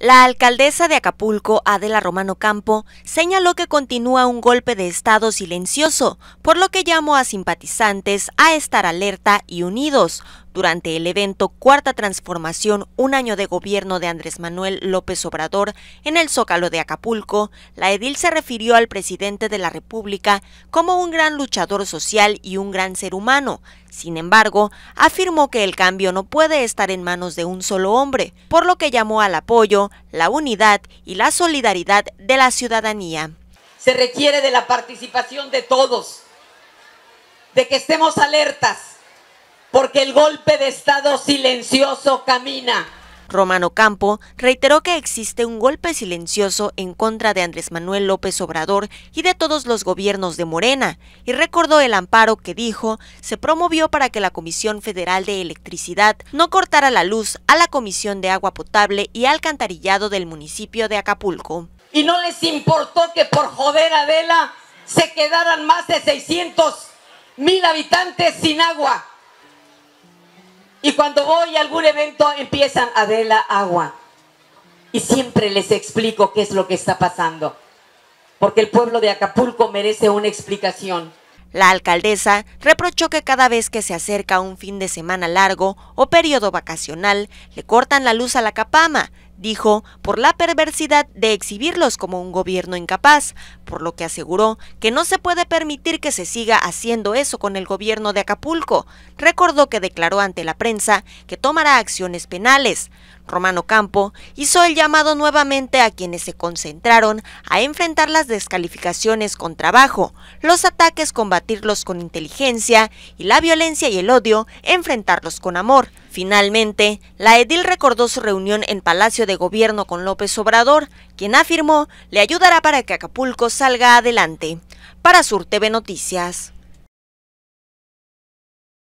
La alcaldesa de Acapulco, Adela Romano Campo, señaló que continúa un golpe de Estado silencioso, por lo que llamó a simpatizantes a estar alerta y unidos, durante el evento Cuarta Transformación, un año de gobierno de Andrés Manuel López Obrador en el Zócalo de Acapulco, la edil se refirió al presidente de la República como un gran luchador social y un gran ser humano. Sin embargo, afirmó que el cambio no puede estar en manos de un solo hombre, por lo que llamó al apoyo, la unidad y la solidaridad de la ciudadanía. Se requiere de la participación de todos, de que estemos alertas, porque el golpe de Estado silencioso camina. Romano Campo reiteró que existe un golpe silencioso en contra de Andrés Manuel López Obrador y de todos los gobiernos de Morena, y recordó el amparo que dijo se promovió para que la Comisión Federal de Electricidad no cortara la luz a la Comisión de Agua Potable y Alcantarillado del municipio de Acapulco. Y no les importó que por joder Adela se quedaran más de 600 mil habitantes sin agua. Y cuando voy a algún evento empiezan a ver la agua. Y siempre les explico qué es lo que está pasando. Porque el pueblo de Acapulco merece una explicación. La alcaldesa reprochó que cada vez que se acerca un fin de semana largo o periodo vacacional, le cortan la luz a la capama, dijo, por la perversidad de exhibirlos como un gobierno incapaz, por lo que aseguró que no se puede permitir que se siga haciendo eso con el gobierno de Acapulco. Recordó que declaró ante la prensa que tomará acciones penales. Romano Campo hizo el llamado nuevamente a quienes se concentraron a enfrentar las descalificaciones con trabajo, los ataques combatirlos con inteligencia y la violencia y el odio enfrentarlos con amor. Finalmente, la edil recordó su reunión en Palacio de Gobierno con López Obrador, quien afirmó le ayudará para que Acapulco salga adelante. Para Sur TV Noticias.